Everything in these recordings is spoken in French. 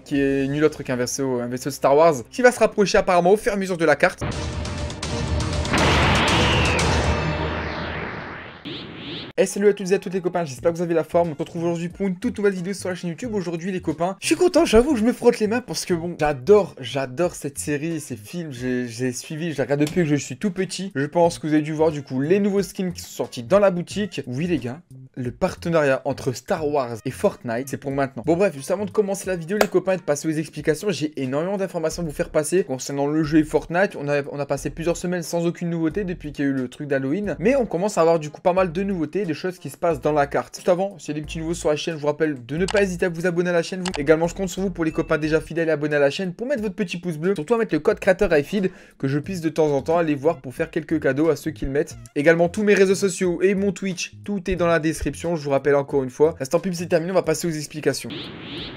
qui est nul autre qu'un vaisseau, un vaisseau Star Wars, qui va se rapprocher apparemment au fur et à mesure de la carte. Et salut à toutes et à tous les copains, j'espère que vous avez la forme. On se retrouve aujourd'hui pour une toute nouvelle vidéo sur la chaîne YouTube. Aujourd'hui les copains, je suis content, j'avoue je me frotte les mains parce que bon, j'adore, j'adore cette série, ces films, j'ai suivi, je la regarde depuis que je suis tout petit. Je pense que vous avez dû voir du coup les nouveaux skins qui sont sortis dans la boutique. Oui les gars, le partenariat entre Star Wars et Fortnite, c'est pour maintenant. Bon bref, juste avant de commencer la vidéo les copains et de passer aux explications, j'ai énormément d'informations à vous faire passer concernant le jeu et Fortnite. On a, on a passé plusieurs semaines sans aucune nouveauté depuis qu'il y a eu le truc d'Halloween, mais on commence à avoir du coup pas mal de nouveautés, de choses qui se passent dans la carte. Juste avant, s'il y a des petits nouveaux sur la chaîne, je vous rappelle de ne pas hésiter à vous abonner à la chaîne. Également, je compte sur vous pour les copains déjà fidèles et abonnés à la chaîne pour mettre votre petit pouce bleu, surtout à mettre le code créateur iFeed que je puisse de temps en temps aller voir pour faire quelques cadeaux à ceux qui le mettent. Également, tous mes réseaux sociaux et mon Twitch, tout est dans la description je vous rappelle encore une fois. L'instant pub c'est terminé, on va passer aux explications.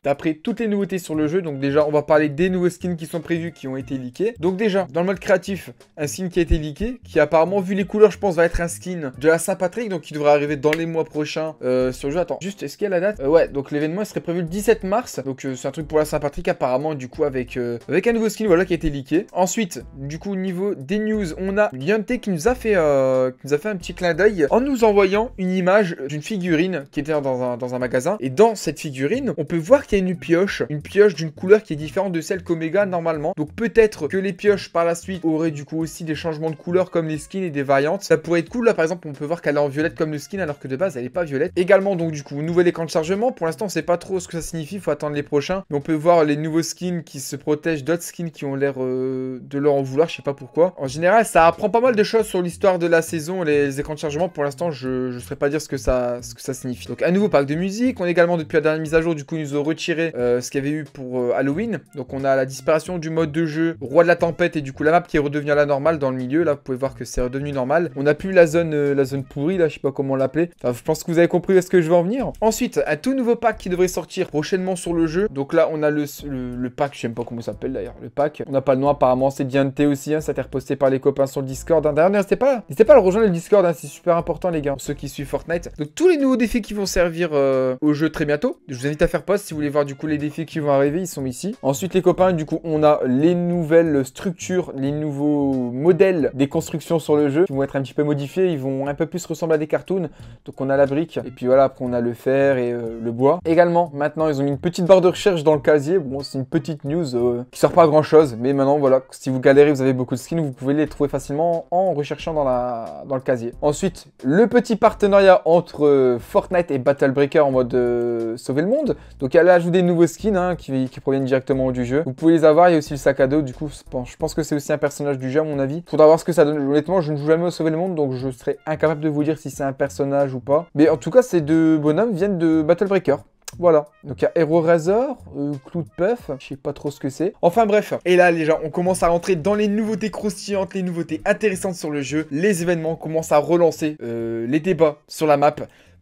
D'après toutes les nouveautés sur le jeu, donc déjà on va parler des nouveaux skins qui sont prévus, qui ont été liqués. Donc déjà, dans le mode créatif, un skin qui a été leaké, qui apparemment vu les couleurs je pense va être un skin de la Saint-Patrick, donc qui devrait arriver dans les mois prochains euh, sur le jeu. Attends, juste est-ce qu'il y a la date euh, Ouais, donc l'événement serait prévu le 17 mars, donc euh, c'est un truc pour la Saint-Patrick apparemment du coup avec, avec un nouveau skin voilà qui a été leaké. Ensuite, du coup au niveau des news, on a Yonte qui nous a fait, qui nous a fait un petit clin d'œil en nous envoyant une image du figurine qui était dans un, dans un magasin. Et dans cette figurine, on peut voir qu'il y a une pioche. Une pioche d'une couleur qui est différente de celle qu'Omega normalement. Donc peut-être que les pioches par la suite auraient du coup aussi des changements de couleur comme les skins et des variantes. Ça pourrait être cool. Là par exemple, on peut voir qu'elle est en violette comme le skin alors que de base elle est pas violette. Également donc du coup, nouvel écran de chargement. Pour l'instant, on sait pas trop ce que ça signifie. Faut attendre les prochains. Mais on peut voir les nouveaux skins qui se protègent d'autres skins qui ont l'air euh, de leur en vouloir. Je sais pas pourquoi. En général, ça apprend pas mal de choses sur l'histoire de la saison. Les, les écrans de chargement, pour l'instant, je ne saurais pas dire ce que ça ce que ça signifie. Donc un nouveau pack de musique. On a également depuis la dernière mise à jour, du coup, ils ont retiré euh, ce qu'il y avait eu pour euh, Halloween. Donc on a la disparition du mode de jeu Roi de la Tempête et du coup la map qui est redevenue à la normale dans le milieu. Là, vous pouvez voir que c'est redevenu normal. On a plus la zone, euh, la zone pourrie, là, je sais pas comment l'appeler. Enfin, je pense que vous avez compris à ce que je veux en venir. Ensuite, un tout nouveau pack qui devrait sortir prochainement sur le jeu. Donc là, on a le, le, pack, je sais même pas comment ça s'appelle d'ailleurs, le pack. On n'a pas le nom apparemment, c'est bien thé aussi, hein, ça a été reposté par les copains sur le Discord. Hein. D'ailleurs, n'hésitez pas, n'hésitez pas le rejoindre le Discord, hein, c'est super important les gars, ceux qui suivent Fortnite tous les nouveaux défis qui vont servir euh, au jeu très bientôt. Je vous invite à faire pause si vous voulez voir du coup les défis qui vont arriver, ils sont ici. Ensuite les copains, du coup on a les nouvelles structures, les nouveaux modèles des constructions sur le jeu qui vont être un petit peu modifiés, ils vont un peu plus ressembler à des cartoons. Donc on a la brique et puis voilà, après on a le fer et euh, le bois. Également, maintenant ils ont mis une petite barre de recherche dans le casier. Bon, c'est une petite news qui euh, qui sort pas à grand chose, mais maintenant voilà, si vous galérez, vous avez beaucoup de skins, vous pouvez les trouver facilement en recherchant dans, la... dans le casier. Ensuite, le petit partenariat entre euh, Fortnite et Battle Breaker en mode euh, sauver le monde. Donc elle a ajouté des nouveaux skins hein, qui, proviennent directement du jeu. Vous pouvez les avoir, il y a aussi le sac à dos. Du coup, je pense que c'est aussi un personnage du jeu à mon avis. Faudra voir ce que ça donne. Honnêtement, je ne joue jamais au sauver le monde, donc je serais incapable de vous dire si c'est un personnage ou pas. Mais en tout cas, ces deux bonhommes viennent de Battle Breaker. Voilà, donc il y a Hero Razor, euh, Clou de Puff, je sais pas trop ce que c'est. Enfin bref, et là les gens, on commence à rentrer dans les nouveautés croustillantes, les nouveautés intéressantes sur le jeu, les événements commencent à relancer euh, les débats sur la map.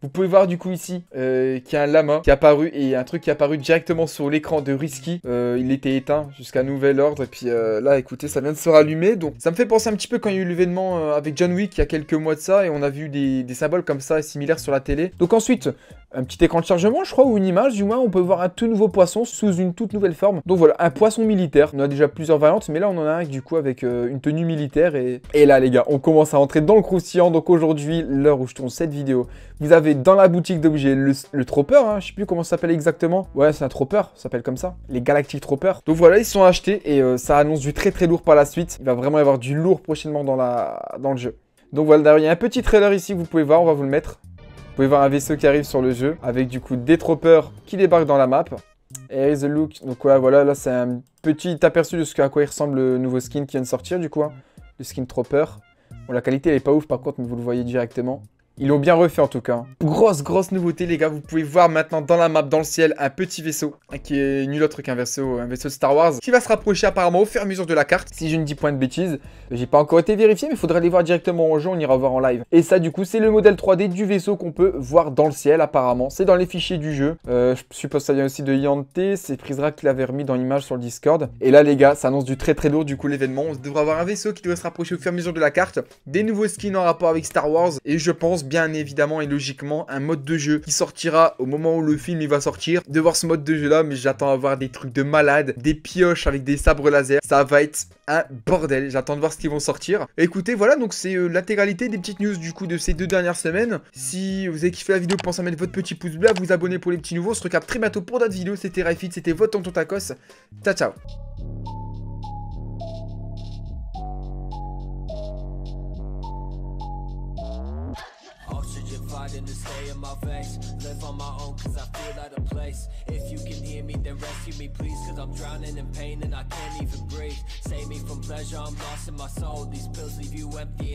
Vous pouvez voir du coup ici euh, qu'il y a un lama qui est apparu et un truc qui est apparu directement sur l'écran de Risky. il était éteint jusqu'à nouvel ordre et puis là écoutez ça vient de se rallumer donc ça me fait penser un petit peu quand il y a eu l'événement avec John Wick il y a quelques mois de ça et on a vu des, symboles comme ça similaires sur la télé. Donc ensuite un petit écran de chargement, je crois, ou une image, du moins, on peut voir un tout nouveau poisson sous une toute nouvelle forme. Donc voilà, un poisson militaire. On a déjà plusieurs variantes, mais là, on en a un, du coup, avec euh, une tenue militaire. Et... là, les gars, on commence à entrer dans le croustillant. Donc aujourd'hui, l'heure où je tourne cette vidéo, vous avez dans la boutique d'objets le, trooper. Tropper, ne hein. je sais plus comment ça s'appelle exactement. Ouais, c'est un trooper. ça s'appelle comme ça. Les Galactic tropper. Donc voilà, ils sont achetés et euh, ça annonce du très très lourd par la suite. Il va vraiment y avoir du lourd prochainement dans, la... dans le jeu. Donc voilà, d'ailleurs, il y a un petit trailer ici que vous pouvez voir, on va vous le mettre. Vous pouvez voir un vaisseau qui arrive sur le jeu avec du coup des troopers qui débarquent dans la map. Et the look, donc voilà, là c'est un petit aperçu de ce à quoi il ressemble le nouveau skin qui vient de sortir du coup, hein. le skin trooper. Bon, la qualité elle est pas ouf par contre, mais vous le voyez directement. Ils l'ont bien refait en tout cas. Grosse, grosse nouveauté les gars, vous pouvez voir maintenant dans la map, dans le ciel, un petit vaisseau, qui est nul autre qu'un vaisseau, un vaisseau Star Wars, qui va se rapprocher apparemment au fur et à mesure de la carte, si je ne dis point de bêtises. J'ai pas encore été vérifié, mais il faudrait aller voir directement en jeu, on ira voir en live. Et ça du coup, c'est le modèle 3D du vaisseau qu'on peut voir dans le ciel apparemment. C'est dans les fichiers du jeu. Euh, je suppose que ça vient aussi de Yanté, c'est Prisra qui l'avait remis dans l'image sur le Discord. Et là les gars, ça annonce du très très lourd du coup l'événement. On devrait avoir un vaisseau qui doit se rapprocher au fur et à mesure de la carte, des nouveaux skins en rapport avec Star Wars, et je pense bien évidemment et logiquement un mode de jeu qui sortira au moment où le film il va sortir. De voir ce mode de jeu là, mais j'attends à voir des trucs de malade, des pioches avec des sabres laser. Ça va être un bordel. J'attends de voir ce qu'ils vont sortir. Écoutez, voilà, donc c'est euh, l'intégralité des petites news du coup de ces deux dernières semaines. Si vous avez kiffé la vidéo, pensez à mettre votre petit pouce bleu, à vous abonner pour les petits nouveaux. On se recap très bientôt pour d'autres vidéos. C'était Raifit, c'était votre tonton Tacos. Ciao, ciao. to stay in my face Live on my own cause I feel out of place If you can hear me then rescue me please Cause I'm drowning in pain and I can't even breathe Save me from pleasure, I'm lost in my soul These pills leave you empty